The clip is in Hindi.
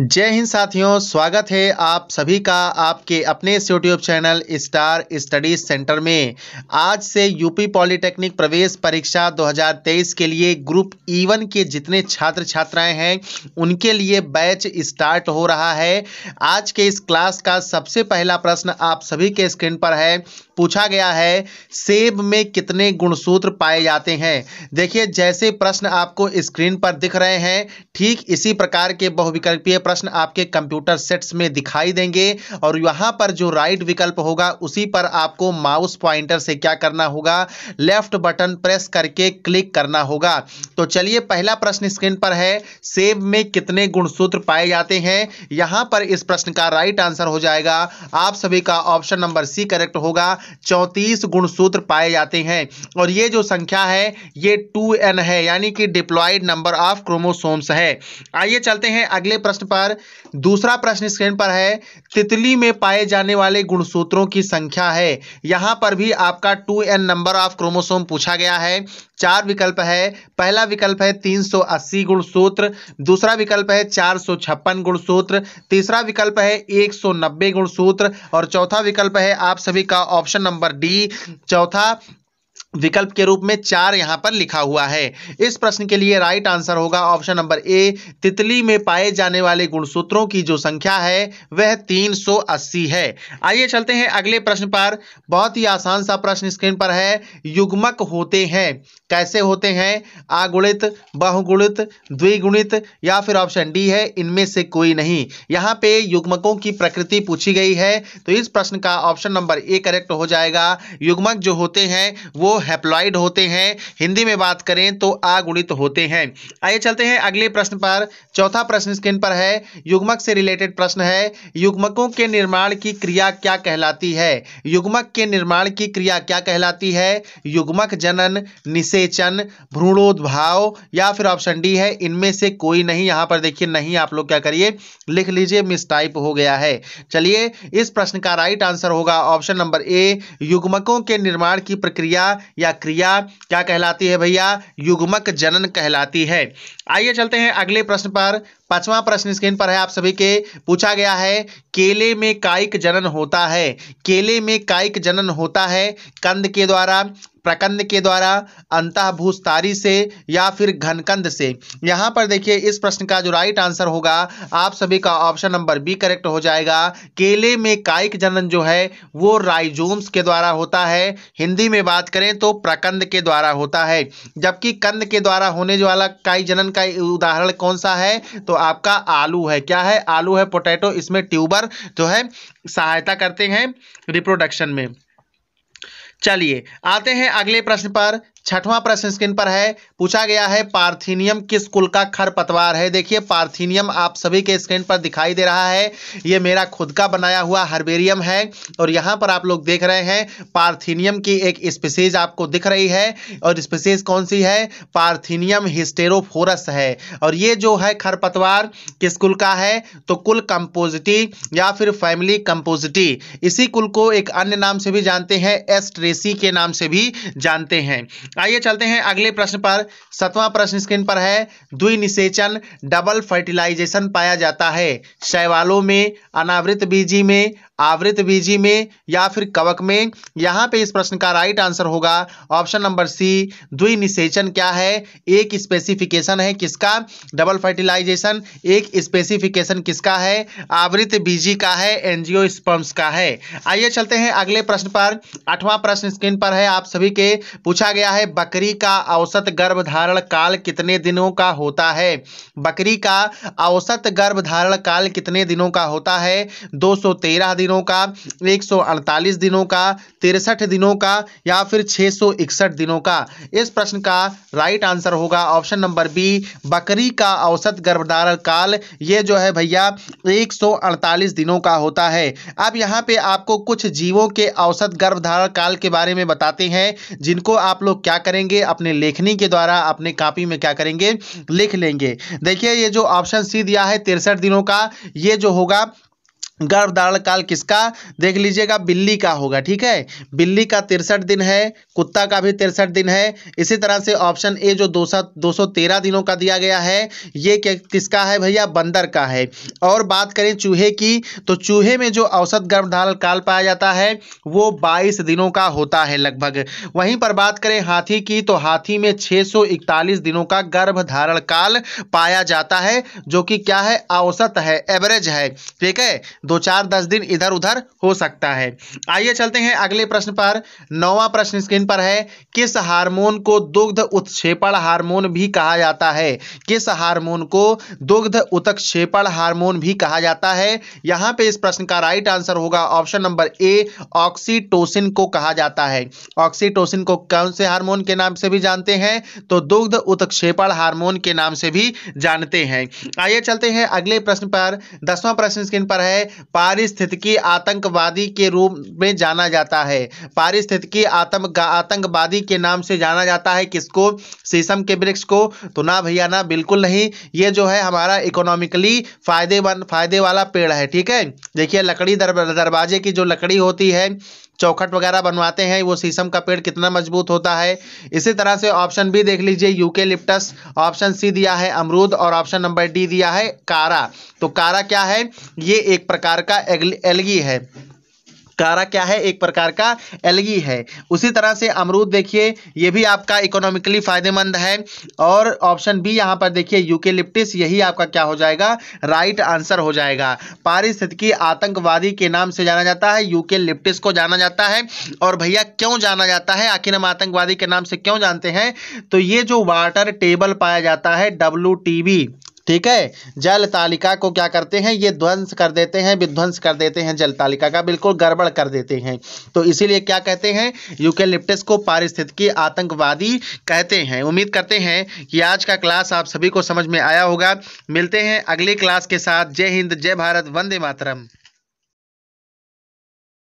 जय हिंद साथियों स्वागत है आप सभी का आपके अपने YouTube channel star studies centre में आज से यूपी पॉलिटेक्निक प्रवेश परीक्षा 2023 के लिए ग्रुप ईवन e के जितने छात्र छात्राएं हैं उनके लिए बैच स्टार्ट हो रहा है आज के इस क्लास का सबसे पहला प्रश्न आप सभी के स्क्रीन पर है पूछा गया है सेब में कितने गुणसूत्र पाए जाते हैं देखिए जैसे प्रश्न आपको स्क्रीन पर दिख रहे हैं ठीक इसी प्रकार के बहुविकल्पीय प्रश्न आपके कंप्यूटर सेट्स में दिखाई देंगे और यहां पर जो राइट विकल्प होगा उसी पर आपको माउस पॉइंटर से क्या करना होगा लेफ्ट बटन प्रेस करके क्लिक करना होगा तो चलिए पहला प्रश्न स्क्रीन पर है सेब में कितने गुणसूत्र पाए जाते हैं यहां पर इस प्रश्न का राइट आंसर हो जाएगा आप सभी का ऑप्शन नंबर सी करेक्ट होगा चौंतीस गुणसूत्र पाए जाते हैं और ये जो संख्या है ये टू है यानी कि डिप्लॉयड नंबर ऑफ क्रोमोसोम्स है आइए चलते हैं अगले प्रश्न पर पर दूसरा प्रश्न स्क्रीन पर है तितली में पाए जाने वाले गुणसूत्रों की संख्या है यहाँ पर भी आपका two N number of chromosome पूछा गया है चार विकल्प है पहला विकल्प है 380 गुणसूत्र दूसरा विकल्प है चार गुणसूत्र तीसरा विकल्प है 190 गुणसूत्र और चौथा विकल्प है आप सभी का ऑप्शन नंबर डी चौथा विकल्प के रूप में चार यहां पर लिखा हुआ है इस प्रश्न के लिए राइट आंसर होगा ऑप्शन नंबर ए तितली में पाए जाने वाले गुणसूत्रों की जो संख्या है वह 380 है आइए चलते हैं अगले प्रश्न पर बहुत ही आसान सा प्रश्न स्क्रीन पर है युग्मक होते हैं कैसे होते हैं आगुणित बहुगुणित द्विगुणित या फिर ऑप्शन डी है इनमें से कोई नहीं यहाँ पे युग्मकों की प्रकृति पूछी गई है तो इस प्रश्न का ऑप्शन नंबर ए करेक्ट हो जाएगा युग्मक जो होते हैं वो हैप्लॉइड होते हैं हिंदी में बात करें तो आगुणित होते हैं आइए चलते हैं अगले प्रश्न पर चौथा प्रश्न स्क्रीन पर है युग्मक से रिलेटेड प्रश्न है युग्मकों के निर्माण की क्रिया क्या कहलाती है युग्मक के निर्माण की क्रिया क्या कहलाती है युग्मक जनन निषेचन भ्रूणोद्भाव या फिर ऑप्शन डी है इनमें से कोई नहीं यहां पर देखिए नहीं आप लोग क्या करिए लिख लीजिए मिस टाइप हो गया है चलिए इस प्रश्न का राइट आंसर होगा ऑप्शन नंबर ए युग्मकों के निर्माण की प्रक्रिया या क्रिया क्या कहलाती है भैया युग्मक जनन कहलाती है आइए चलते हैं अगले प्रश्न पर पांचवा प्रश्न स्क्रीन पर है आप सभी के पूछा गया है केले में कायिक जनन होता है केले में कायिक जनन होता है कंद के द्वारा प्रकंद के द्वारा भूस्तारी से या फिर घनकंद से यहाँ पर देखिए इस प्रश्न का जो राइट आंसर होगा आप सभी का ऑप्शन नंबर बी करेक्ट हो जाएगा केले में कायिक जनन जो है वो राइजोम्स के द्वारा होता है हिंदी में बात करें तो प्रकंद के द्वारा होता है जबकि कंद के द्वारा होने वाला कायिक जनन का उदाहरण कौन सा है तो आपका आलू है क्या है आलू है पोटैटो इसमें ट्यूबर जो है सहायता करते हैं रिप्रोडक्शन में चलिए आते हैं अगले प्रश्न पर छठवां प्रश्न स्क्रीन पर है पूछा गया है पार्थिनियम किस कुल का खरपतवार है देखिए पार्थिनियम आप सभी के स्क्रीन पर दिखाई दे रहा है ये मेरा खुद का बनाया हुआ हर्बेरियम है और यहाँ पर आप लोग देख रहे हैं पार्थिनियम की एक स्पीसीज आपको दिख रही है और स्पीसीज कौन सी है पार्थिनियम हिस्टेरोफोरस है और ये जो है खरपतवार किस कुल का है तो कुल कंपोजिटी या फिर फैमिली कंपोजिटी इसी कुल को एक अन्य नाम से भी जानते हैं एस्ट्रेसी के नाम से भी जानते हैं आइए चलते हैं अगले प्रश्न पर सतवा प्रश्न स्क्रीन पर है द्विनिषेचन डबल फर्टिलाइजेशन पाया जाता है शैवालों में अनावृत बीजी में आवृत बीजी में या फिर कवक में यहाँ पे इस प्रश्न का राइट आंसर होगा ऑप्शन नंबर सी द्वि निषेचन क्या है एक स्पेसिफिकेशन है किसका डबल फर्टिलाइजेशन एक स्पेसिफिकेशन किसका है आवृत बीजी का है एनजीओ स्पर्म्स का है आइए चलते हैं अगले प्रश्न पर आठवां प्रश्न स्क्रीन पर है आप सभी के पूछा गया है बकरी का औसत गर्भधारण काल कितने दिनों का होता है बकरी का औसत गर्भधारण काल कितने दिनों का होता है दो दिन दिनों का 148 दिनों का तिरसठ दिनों का या फिर 661 दिनों का इस प्रश्न का राइट आंसर होगा ऑप्शन नंबर बी बकरी का औसत गर्भधारण काल ये जो है भैया 148 दिनों का होता है अब यहाँ पे आपको कुछ जीवों के औसत गर्भधारण काल के बारे में बताते हैं जिनको आप लोग क्या करेंगे अपने लेखनी के द्वारा अपने कापी में क्या करेंगे लिख लेंगे देखिए ये जो ऑप्शन सी दिया है तिरसठ दिनों का ये जो होगा गर्भ धारण काल किसका देख लीजिएगा बिल्ली का होगा ठीक है बिल्ली का तिरसठ दिन है कुत्ता का भी तिरसठ दिन है इसी तरह से ऑप्शन ए जो दो सौ दो सौ तेरह दिनों का दिया गया है ये किसका है भैया बंदर का है और बात करें चूहे की तो चूहे में जो औसत गर्भ धारण काल पाया जाता है वो बाईस दिनों का होता है लगभग वहीं पर बात करें हाथी की तो हाथी में छः सौ इकतालीस दिनों का गर्भ धारण काल पाया जाता है जो कि क्या है औसत है एवरेज है ठीक है दो चार दस दिन इधर उधर हो सकता है आइए चलते हैं अगले प्रश्न पर नौवा प्रश्न स्क्रीन पर है किस हार्मोन को दुग्ध उत्क्षेपण हार्मोन भी कहा जाता है किस हार्मोन को दुग्ध उत्क्षेपण हार्मोन भी कहा जाता है यहाँ पे इस प्रश्न का राइट आंसर होगा ऑप्शन नंबर ए ऑक्सीटोसिन को कहा जाता है ऑक्सीटोसिन को कौन से हार्मोन के नाम से भी जानते हैं तो दुग्ध उत्क्षेपण हार्मोन के नाम से भी जानते हैं आइए चलते हैं अगले प्रश्न पर दसवां प्रश्न स्क्रीन पर है पारिस्थितिकी आतंकवादी के रूप में जाना जाता है पारिस्थितिकी आतंक आतंकवादी के नाम से जाना जाता है किसको शीशम के वृक्ष को तो ना भैया ना बिल्कुल नहीं ये जो है हमारा इकोनॉमिकली फायदे फायदे वाला पेड़ है ठीक है देखिए लकड़ी दर, दरवाजे की जो लकड़ी होती है चौखट वगैरह बनवाते हैं वो शीशम का पेड़ कितना मजबूत होता है इसी तरह से ऑप्शन बी देख लीजिए यूके लिप्टस ऑप्शन सी दिया है अमरूद और ऑप्शन नंबर डी दिया है कारा तो कारा क्या है ये एक प्रकार का एलगी है कारा क्या है एक प्रकार का एलगी है उसी तरह से अमरूद देखिए ये भी आपका इकोनॉमिकली फायदेमंद है और ऑप्शन बी यहाँ पर देखिए लिप्टिस यही आपका क्या हो जाएगा राइट आंसर हो जाएगा पारिस्थितिकी आतंकवादी के नाम से जाना जाता है लिप्टिस को जाना जाता है और भैया क्यों जाना जाता है आखिर हम आतंकवादी के नाम से क्यों जानते हैं तो ये जो वाटर टेबल पाया जाता है डब्ल्यू ठीक है जल तालिका को क्या करते हैं ये ध्वंस कर देते हैं विध्वंस कर देते हैं जल तालिका का बिल्कुल गड़बड़ कर देते हैं तो इसीलिए क्या कहते हैं यूकेलिप्टस को पारिस्थितिकी आतंकवादी कहते हैं उम्मीद करते हैं कि आज का क्लास आप सभी को समझ में आया होगा मिलते हैं अगली क्लास के साथ जय हिंद जय भारत वंदे मातरम